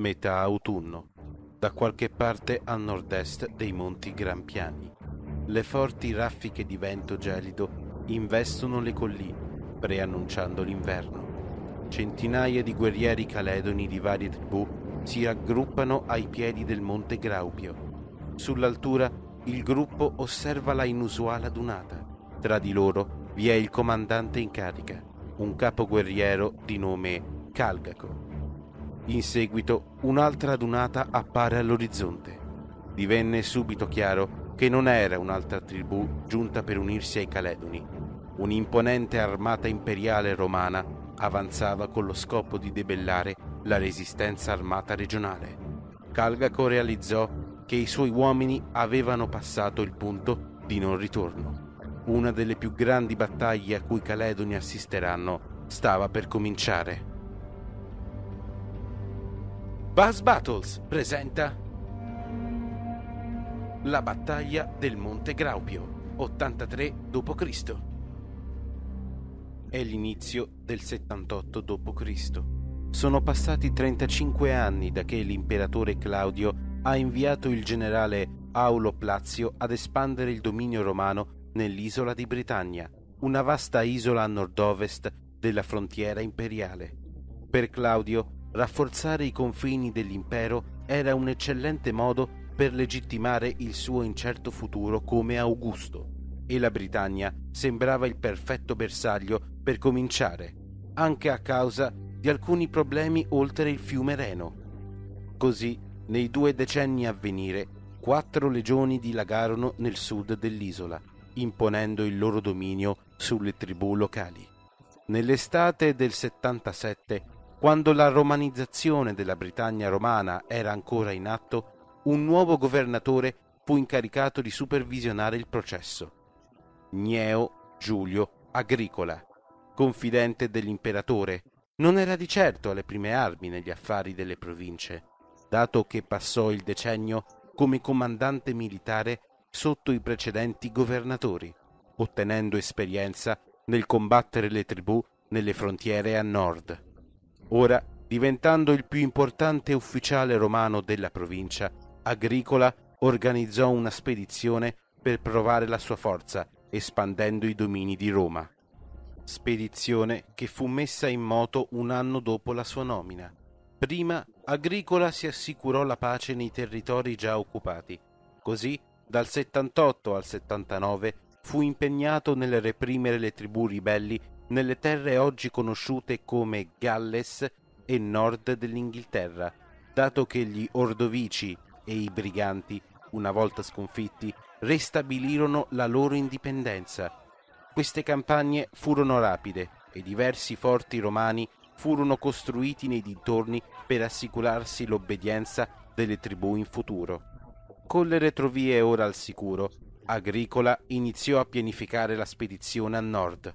metà autunno, da qualche parte a nord-est dei monti Grampiani. Le forti raffiche di vento gelido investono le colline, preannunciando l'inverno. Centinaia di guerrieri caledoni di varie tribù si raggruppano ai piedi del monte Graupio. Sull'altura il gruppo osserva la inusuale adunata. Tra di loro vi è il comandante in carica, un capo guerriero di nome Calgaco in seguito un'altra adunata appare all'orizzonte. Divenne subito chiaro che non era un'altra tribù giunta per unirsi ai Caledoni. Un'imponente armata imperiale romana avanzava con lo scopo di debellare la resistenza armata regionale. Calgaco realizzò che i suoi uomini avevano passato il punto di non ritorno. Una delle più grandi battaglie a cui Caledoni assisteranno stava per cominciare. Buzz Battles presenta La battaglia del Monte Graupio, 83 d.C. È l'inizio del 78 d.C. Sono passati 35 anni da che l'imperatore Claudio ha inviato il generale Aulo Plazio ad espandere il dominio romano nell'isola di Britannia, una vasta isola a nord-ovest della frontiera imperiale. Per Claudio Rafforzare i confini dell'impero era un eccellente modo per legittimare il suo incerto futuro come Augusto e la Britannia sembrava il perfetto bersaglio per cominciare, anche a causa di alcuni problemi oltre il fiume Reno. Così, nei due decenni a venire, quattro legioni dilagarono nel sud dell'isola, imponendo il loro dominio sulle tribù locali. Nell'estate del 77 quando la romanizzazione della Britannia romana era ancora in atto, un nuovo governatore fu incaricato di supervisionare il processo. Gneo Giulio Agricola, confidente dell'imperatore, non era di certo alle prime armi negli affari delle province, dato che passò il decennio come comandante militare sotto i precedenti governatori, ottenendo esperienza nel combattere le tribù nelle frontiere a nord. Ora, diventando il più importante ufficiale romano della provincia, Agricola organizzò una spedizione per provare la sua forza, espandendo i domini di Roma. Spedizione che fu messa in moto un anno dopo la sua nomina. Prima, Agricola si assicurò la pace nei territori già occupati. Così, dal 78 al 79, fu impegnato nel reprimere le tribù ribelli nelle terre oggi conosciute come Galles e nord dell'Inghilterra, dato che gli Ordovici e i Briganti, una volta sconfitti, restabilirono la loro indipendenza. Queste campagne furono rapide e diversi forti romani furono costruiti nei dintorni per assicurarsi l'obbedienza delle tribù in futuro. Con le retrovie ora al sicuro, Agricola iniziò a pianificare la spedizione a nord.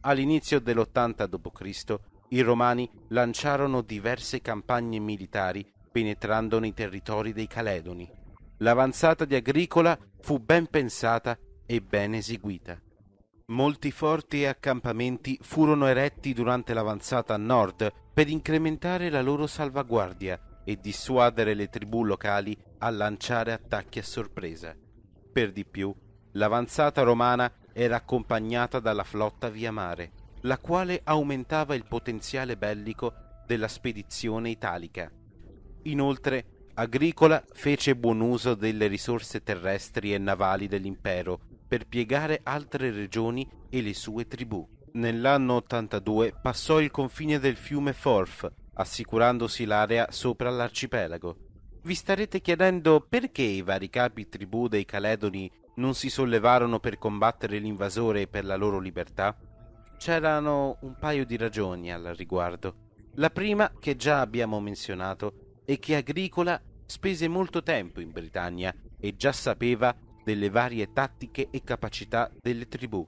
All'inizio dell'80 d.C. i Romani lanciarono diverse campagne militari penetrando nei territori dei Caledoni. L'avanzata di Agricola fu ben pensata e ben eseguita. Molti forti e accampamenti furono eretti durante l'avanzata a nord per incrementare la loro salvaguardia e dissuadere le tribù locali a lanciare attacchi a sorpresa. Per di più, l'avanzata romana era accompagnata dalla flotta via mare, la quale aumentava il potenziale bellico della spedizione italica. Inoltre, Agricola fece buon uso delle risorse terrestri e navali dell'impero per piegare altre regioni e le sue tribù. Nell'anno 82 passò il confine del fiume Forf, assicurandosi l'area sopra l'arcipelago. Vi starete chiedendo perché i vari capi tribù dei Caledoni non si sollevarono per combattere l'invasore e per la loro libertà? C'erano un paio di ragioni al riguardo. La prima, che già abbiamo menzionato, è che Agricola spese molto tempo in Britannia e già sapeva delle varie tattiche e capacità delle tribù.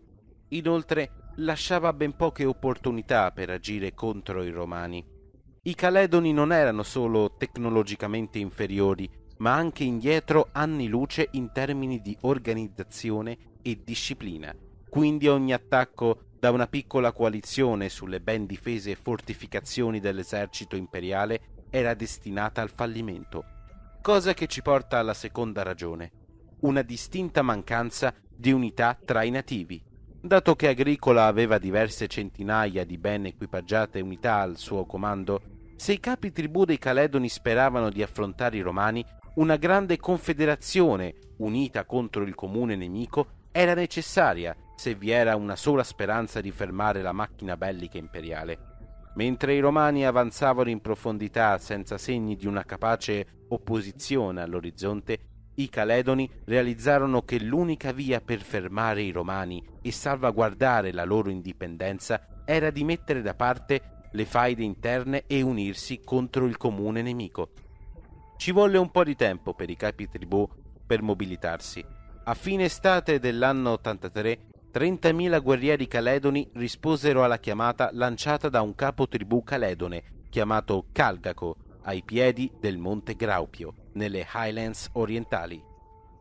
Inoltre lasciava ben poche opportunità per agire contro i romani. I Caledoni non erano solo tecnologicamente inferiori, ma anche indietro anni luce in termini di organizzazione e disciplina. Quindi ogni attacco da una piccola coalizione sulle ben difese fortificazioni dell'esercito imperiale era destinata al fallimento. Cosa che ci porta alla seconda ragione, una distinta mancanza di unità tra i nativi. Dato che Agricola aveva diverse centinaia di ben equipaggiate unità al suo comando, se i capi tribù dei Caledoni speravano di affrontare i Romani, una grande confederazione unita contro il comune nemico era necessaria se vi era una sola speranza di fermare la macchina bellica imperiale. Mentre i romani avanzavano in profondità senza segni di una capace opposizione all'orizzonte, i Caledoni realizzarono che l'unica via per fermare i romani e salvaguardare la loro indipendenza era di mettere da parte le faide interne e unirsi contro il comune nemico. Ci volle un po' di tempo per i capi tribù per mobilitarsi. A fine estate dell'anno 83, 30.000 guerrieri caledoni risposero alla chiamata lanciata da un capo tribù caledone chiamato Calgaco ai piedi del monte Graupio, nelle Highlands orientali.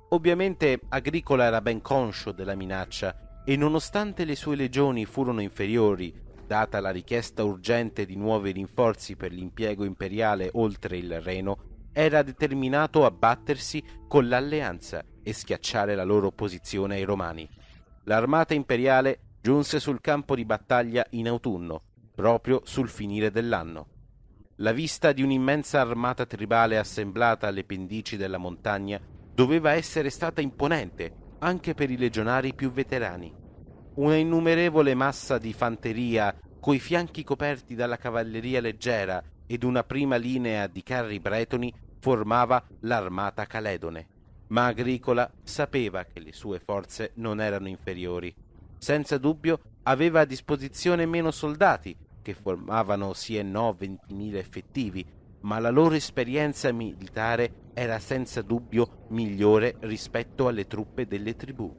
Ovviamente Agricola era ben conscio della minaccia e nonostante le sue legioni furono inferiori, data la richiesta urgente di nuovi rinforzi per l'impiego imperiale oltre il Reno, era determinato a battersi con l'alleanza e schiacciare la loro posizione ai Romani. L'armata imperiale giunse sul campo di battaglia in autunno, proprio sul finire dell'anno. La vista di un'immensa armata tribale assemblata alle pendici della montagna doveva essere stata imponente anche per i legionari più veterani. Una innumerevole massa di fanteria coi fianchi coperti dalla cavalleria leggera ed una prima linea di carri bretoni formava l'armata caledone. Ma Agricola sapeva che le sue forze non erano inferiori. Senza dubbio aveva a disposizione meno soldati, che formavano sì e no 20.000 effettivi, ma la loro esperienza militare era senza dubbio migliore rispetto alle truppe delle tribù.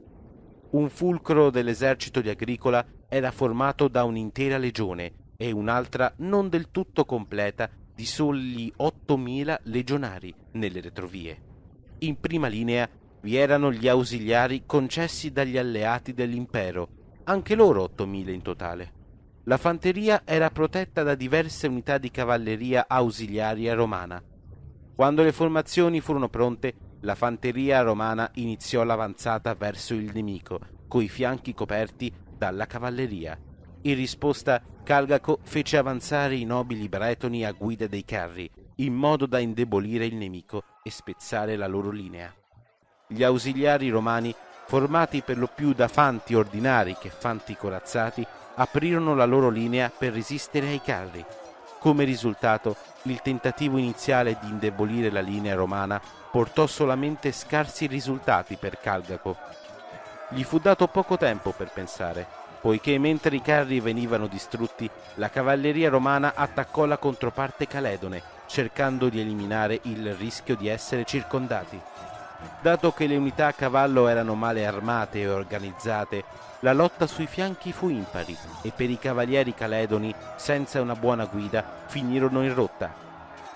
Un fulcro dell'esercito di Agricola era formato da un'intera legione e un'altra non del tutto completa di soli 8.000 legionari nelle retrovie. In prima linea vi erano gli ausiliari concessi dagli alleati dell'impero, anche loro 8.000 in totale. La fanteria era protetta da diverse unità di cavalleria ausiliaria romana. Quando le formazioni furono pronte, la fanteria romana iniziò l'avanzata verso il nemico, coi fianchi coperti dalla cavalleria in risposta, Calgaco fece avanzare i nobili bretoni a guida dei carri, in modo da indebolire il nemico e spezzare la loro linea. Gli ausiliari romani, formati per lo più da fanti ordinari che fanti corazzati, aprirono la loro linea per resistere ai carri. Come risultato, il tentativo iniziale di indebolire la linea romana portò solamente scarsi risultati per Calgaco. Gli fu dato poco tempo per pensare poiché mentre i carri venivano distrutti, la cavalleria romana attaccò la controparte caledone, cercando di eliminare il rischio di essere circondati. Dato che le unità a cavallo erano male armate e organizzate, la lotta sui fianchi fu impari e per i cavalieri caledoni, senza una buona guida, finirono in rotta,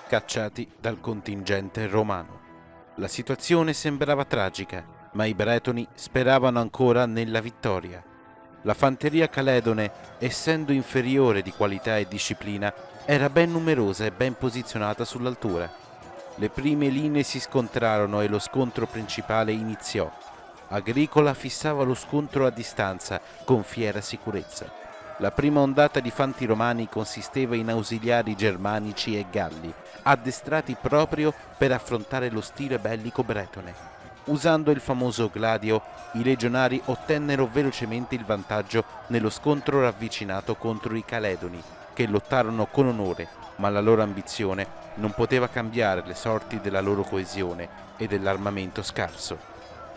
cacciati dal contingente romano. La situazione sembrava tragica, ma i bretoni speravano ancora nella vittoria. La fanteria caledone, essendo inferiore di qualità e disciplina, era ben numerosa e ben posizionata sull'altura. Le prime linee si scontrarono e lo scontro principale iniziò. Agricola fissava lo scontro a distanza con fiera sicurezza. La prima ondata di fanti romani consisteva in ausiliari germanici e galli, addestrati proprio per affrontare lo stile bellico bretone usando il famoso Gladio, i legionari ottennero velocemente il vantaggio nello scontro ravvicinato contro i Caledoni, che lottarono con onore, ma la loro ambizione non poteva cambiare le sorti della loro coesione e dell'armamento scarso.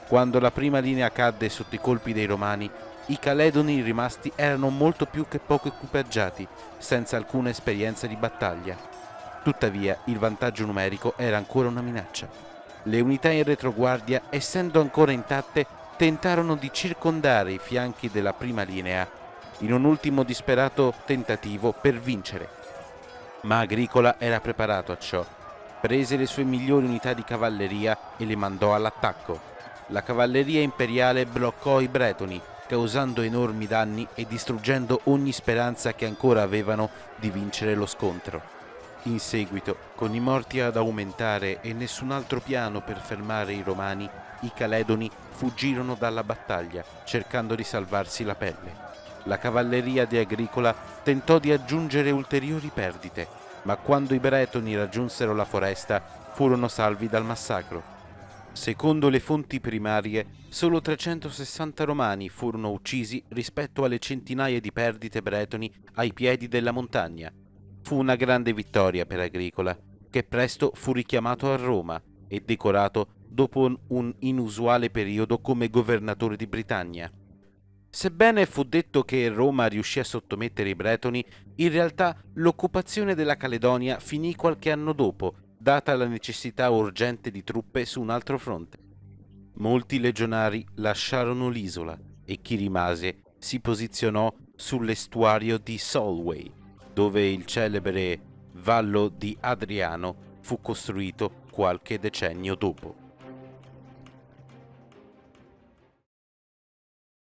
Quando la prima linea cadde sotto i colpi dei Romani, i Caledoni rimasti erano molto più che poco equipaggiati, senza alcuna esperienza di battaglia. Tuttavia, il vantaggio numerico era ancora una minaccia. Le unità in retroguardia, essendo ancora intatte, tentarono di circondare i fianchi della prima linea in un ultimo disperato tentativo per vincere. Ma Agricola era preparato a ciò. Prese le sue migliori unità di cavalleria e le mandò all'attacco. La cavalleria imperiale bloccò i bretoni, causando enormi danni e distruggendo ogni speranza che ancora avevano di vincere lo scontro. In seguito, con i morti ad aumentare e nessun altro piano per fermare i romani, i Caledoni fuggirono dalla battaglia cercando di salvarsi la pelle. La cavalleria di Agricola tentò di aggiungere ulteriori perdite, ma quando i bretoni raggiunsero la foresta furono salvi dal massacro. Secondo le fonti primarie, solo 360 romani furono uccisi rispetto alle centinaia di perdite bretoni ai piedi della montagna, Fu una grande vittoria per Agricola, che presto fu richiamato a Roma e decorato dopo un inusuale periodo come governatore di Britannia. Sebbene fu detto che Roma riuscì a sottomettere i bretoni, in realtà l'occupazione della Caledonia finì qualche anno dopo, data la necessità urgente di truppe su un altro fronte. Molti legionari lasciarono l'isola e chi rimase si posizionò sull'estuario di Solway dove il celebre Vallo di Adriano fu costruito qualche decennio dopo.